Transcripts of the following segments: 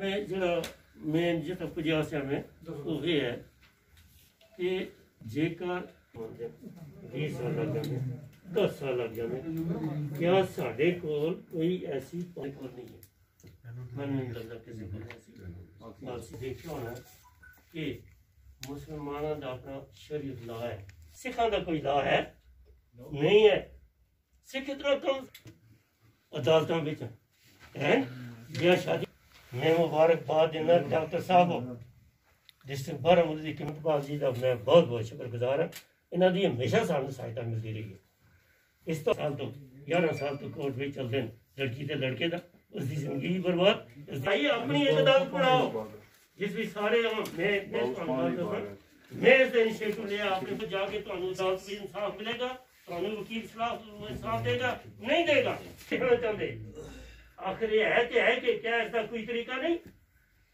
मैं जो मेन जिस पुजा से ये है कि जेकर भी साल लग जाए दस साल लग जाए क्या साढ़े कोई ऐसी मुसलमान का अपना शरीर ला है सिखा का कोई ला है नहीं है सिख इतना कम अदालतों है शादी ਮੈਂ ਮੁਬਾਰਕਬਾਦ ਦਿੰਦਾ ਡਾਕਟਰ ਸਾਹਿਬ ਡਿਸਟ੍ਰਿਕਟ ਬਾਰਾਮੂਲਾ ਦੀ ਕਿਮਤਬਾਜ਼ ਜੀ ਦਾ ਮੈਂ ਬਹੁਤ ਬਹੁਤ ਸ਼ੁਕਰਗੁਜ਼ਾਰ ਹਾਂ ਇਹਨਾਂ ਦੀ ਹਮੇਸ਼ਾ ਸਾਨੂੰ ਸਹਾਇਤਾ ਮਿਲਦੀ ਰਹੀ ਹੈ ਇਸ ਤੋਂ ਸਾਲ ਤੋਂ 11 ਸਾਲ ਤੋਂ ਕੋਰਟ ਵਿੱਚ ਚੱਲਦੇ ਨੇ ਲੜਕੀ ਤੇ ਲੜਕੇ ਦਾ ਉਸ ਦੀ ਜ਼ਿੰਦਗੀ ਬਰਬਾਦ ਸਾਈ ਆਪਣੀ ਇਕਦਾਰ ਪੜਾਓ ਜਿਸ ਵੀ ਸਾਰੇ ਮੈਂ ਮੈਂ ਤੁਹਾਨੂੰ ਮੈਂ ਇਸ ਇਨੀਸ਼ੀਏਟਿਵ ਲਿਆ ਆਪਣੇ ਤੋਂ ਜਾ ਕੇ ਤੁਹਾਨੂੰ ਅਦਾਲਤ ਵੀ ਇਨਸਾਫ ਮਿਲੇਗਾ ਤੁਹਾਨੂੰ ਵਕੀਲ ਸਲਾਹ ਦੇਗਾ ਨਹੀਂ ਦੇਗਾ ਕਿਹੜਾ ਚਾਹੁੰਦੇ आखिर ये है कि है कि क्या ऐसा कोई तरीका नहीं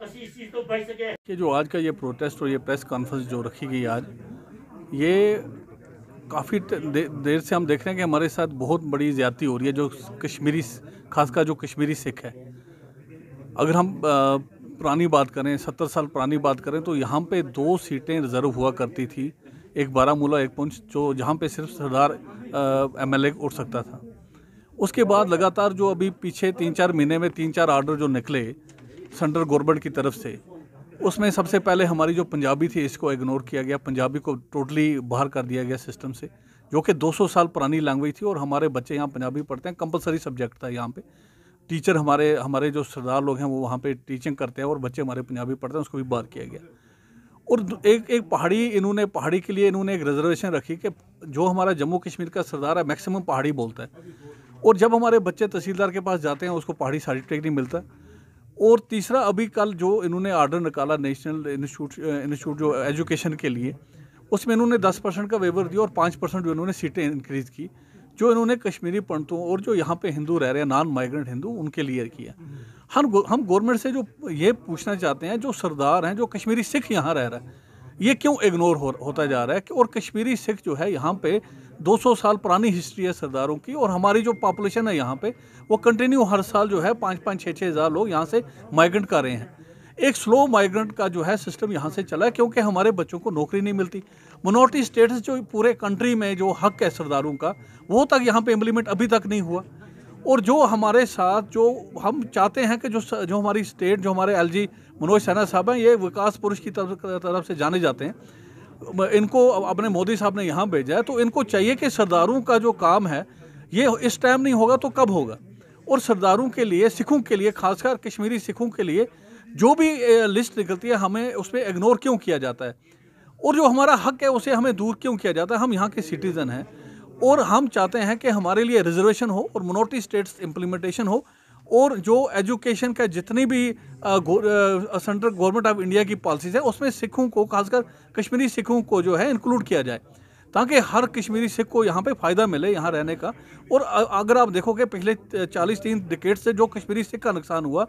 तो जो आज का ये प्रोटेस्ट और ये प्रेस कॉन्फ्रेंस जो रखी गई आज ये काफ़ी दे, देर से हम देख रहे हैं कि हमारे साथ बहुत बड़ी ज्यादती हो रही है जो कश्मीरी खासकर जो कश्मीरी सिख है अगर हम पुरानी बात करें सत्तर साल पुरानी बात करें तो यहाँ पे दो सीटें रिजर्व हुआ करती थी एक बारामूला एक पुंछ जो जहाँ पे सिर्फ सरदार एम उठ सकता था उसके बाद लगातार जो अभी पीछे तीन चार महीने में तीन चार आर्डर जो निकले सेंट्रल गवर्नमेंट की तरफ से उसमें सबसे पहले हमारी जो पंजाबी थी इसको इग्नोर किया गया पंजाबी को टोटली बाहर कर दिया गया सिस्टम से जो कि 200 साल पुरानी लैंग्वेज थी और हमारे बच्चे यहाँ पंजाबी पढ़ते हैं कंपलसरी सब्जेक्ट था यहाँ पे टीचर हमारे हमारे जो सरदार लोग हैं वो वहाँ पे टीचिंग करते हैं और बच्चे हमारे पंजाबी पढ़ते हैं उसको भी बाहर किया गया और एक एक पहाड़ी इन्होंने पहाड़ी के लिए इन्होंने एक रिजर्वेशन रखी कि जो हमारा जम्मू कश्मीर का सरदार है मैक्सिमम पहाड़ी बोलता है और जब हमारे बच्चे तहसीलदार के पास जाते हैं उसको पहाड़ी साड़ी टेक नहीं मिलता और तीसरा अभी कल जो इन्होंने आर्डर निकाला नेशनल इंस्टीट्यूट इंस्टीट्यूट जो एजुकेशन के लिए उसमें इन्होंने दस परसेंट का वेवर दिया और पाँच परसेंट जो इन्होंने सीटें इंक्रीज़ की जो इन्होंने कश्मीरी पंडितों और जो यहाँ पे हिंदू रह रहे हैं नॉन माइग्रेंट हिंदू उनके लिए किया हम हम गवर्नमेंट से जो ये पूछना चाहते हैं जो सरदार हैं जो कश्मीरी सिख यहाँ रह रहा है ये क्यों इग्नोर हो, होता जा रहा है कि और कश्मीरी सिख जो है यहाँ पे 200 साल पुरानी हिस्ट्री है सरदारों की और हमारी जो पॉपुलेशन है यहाँ पे वो कंटिन्यू हर साल जो है पाँच पाँच छः छः हज़ार लोग यहाँ से माइग्रेंट कर रहे हैं एक स्लो माइग्रेंट का जो है सिस्टम यहाँ से चला है क्योंकि हमारे बच्चों को नौकरी नहीं मिलती मनोरिटी स्टेट्स जो पूरे कंट्री में जो हक है सरदारों का वो तक यहाँ पे इम्प्लीमेंट अभी तक नहीं हुआ और जो हमारे साथ जो हम चाहते हैं कि जो जो हमारी स्टेट जो हमारे एलजी मनोज सैना साहब हैं ये विकास पुरुष की तरफ तरफ से जाने जाते हैं इनको अपने मोदी साहब ने यहाँ भेजा है तो इनको चाहिए कि सरदारों का जो काम है ये इस टाइम नहीं होगा तो कब होगा और सरदारों के लिए सिखों के लिए खासकर कश्मीरी सिखों के लिए जो भी लिस्ट निकलती है हमें उसमें इग्नोर क्यों किया जाता है और जो हमारा हक है उसे हमें दूर क्यों किया जाता है हम यहाँ के सिटीज़न हैं और हम चाहते हैं कि हमारे लिए रिजर्वेशन हो और मनोरिटी स्टेट्स इम्प्लीमेंटेशन हो और जो एजुकेशन का जितनी भी सेंट्रल गवर्नमेंट ऑफ इंडिया की पॉलिसीज है उसमें सिखों को खासकर कश्मीरी सिखों को जो है इंक्लूड किया जाए ताकि हर कश्मीरी सिख को यहाँ पे फ़ायदा मिले यहाँ रहने का और अगर आप देखोगे पिछले चालीस तीन डिकेट से जो कश्मीरी सिख का नुकसान हुआ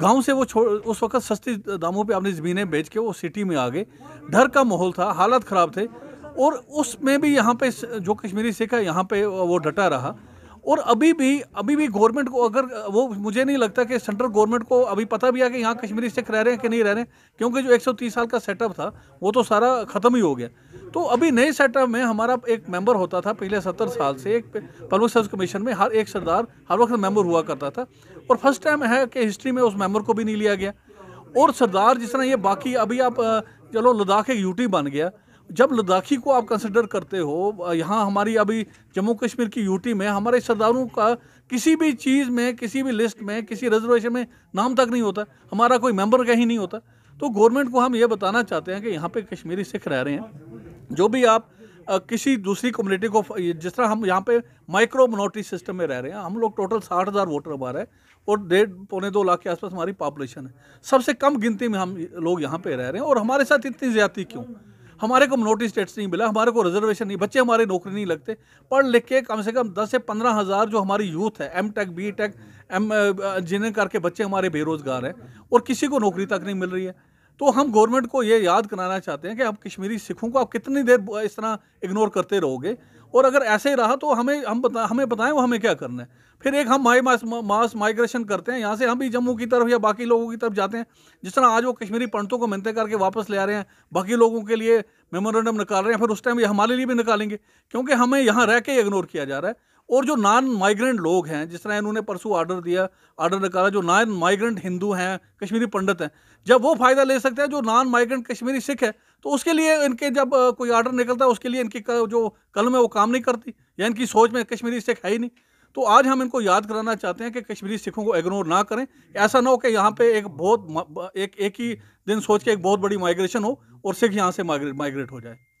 गांव से वो छोड़ उस वक्त सस्ती दामों पे अपनी ज़मीनें बेच के वो सिटी में आ गए डर का माहौल था हालत ख़राब थे और उसमें भी यहाँ पे जो कश्मीरी सिख है यहाँ पे वो डटा रहा और अभी भी अभी भी गवर्नमेंट को अगर वो मुझे नहीं लगता कि सेंट्रल गवर्नमेंट को अभी पता भी है कि यहाँ कश्मीरी सिख रह रहे हैं कि नहीं रह रहे हैं क्योंकि जो 130 साल का सेटअप था वो तो सारा ख़त्म ही हो गया तो अभी नए सेटअप में हमारा एक मेंबर होता था पिछले सत्तर साल से एक पब्लिक सर्विस कमीशन में हर एक सरदार हर वक्त मेम्बर हुआ करता था और फर्स्ट टाइम है कि हिस्ट्री में उस मेम्बर को भी नहीं लिया गया और सरदार जिस तरह ये बाकी अभी आप चलो लद्दाख एक यूटी बन गया जब लद्दाखी को आप कंसिडर करते हो यहाँ हमारी अभी जम्मू कश्मीर की यूटी में हमारे सरदारों का किसी भी चीज़ में किसी भी लिस्ट में किसी रिजर्वेशन में नाम तक नहीं होता हमारा कोई मेंबर कहीं नहीं होता तो गवर्नमेंट को हम ये बताना चाहते हैं कि यहाँ पे कश्मीरी सिख रह रहे हैं जो भी आप आ, किसी दूसरी कम्युनिटी को जिस तरह हम यहाँ पे माइक्रो मनोटी सिस्टम में रह रहे हैं हम लोग टोटल साठ हज़ार वोटर हमारा है और डेढ़ पौने दो लाख के आसपास हमारी पॉपुलेशन है सबसे कम गिनती में हम लोग यहाँ पे रह रहे हैं और हमारे साथ इतनी ज़्यादा क्यों हमारे को नोटिस स्टेट्स नहीं मिला हमारे को रिजर्वेशन नहीं बच्चे हमारे नौकरी नहीं लगते पढ़ लिख के कम से कम दस से पंद्रह हज़ार जो हमारी यूथ है M tech B tech M जिन्हें करके बच्चे हमारे बेरोज़गार हैं और किसी को नौकरी तक नहीं मिल रही है तो हम गवर्नमेंट को ये याद कराना चाहते हैं कि आप कश्मीरी सिखों को आप कितनी देर इस तरह इग्नोर करते रहोगे और अगर ऐसे ही रहा तो हमें हम बता हमें बताएं वो हमें क्या करना है फिर एक हम माई मास मास माइग्रेशन करते हैं यहाँ से हम भी जम्मू की तरफ या बाकी लोगों की तरफ जाते हैं जिस तरह आज वो कश्मीरी पंडितों को मिनते करके वापस ले आ रहे हैं बाकी लोगों के लिए मेमोरेंडम निकाल रहे हैं फिर उस टाइम ये हमारे लिए भी निकालेंगे क्योंकि हमें यहाँ रह के इग्नोर किया जा रहा है और जो नॉन माइग्रेंट लोग हैं जिस तरह इन्होंने परसों ऑर्डर दिया आर्डर निकाला जो नॉन माइग्रेंट हिंदू हैं कश्मीरी पंडित हैं जब वो फ़ायदा ले सकते हैं जो नॉन माइग्रेंट कश्मीरी सिख है तो उसके लिए इनके जब कोई ऑर्डर निकलता है उसके लिए इनकी जो कलम है वो काम नहीं करती या इनकी सोच में कश्मीरी सिख है ही नहीं तो आज हम इनको याद कराना चाहते हैं कि कश्मीरी सिखों को इग्नोर ना करें ऐसा ना हो कि यहाँ पे एक बहुत एक एक ही दिन सोच के एक बहुत बड़ी माइग्रेशन हो और सिख यहाँ से माइग्रेट माइग्रेट हो जाए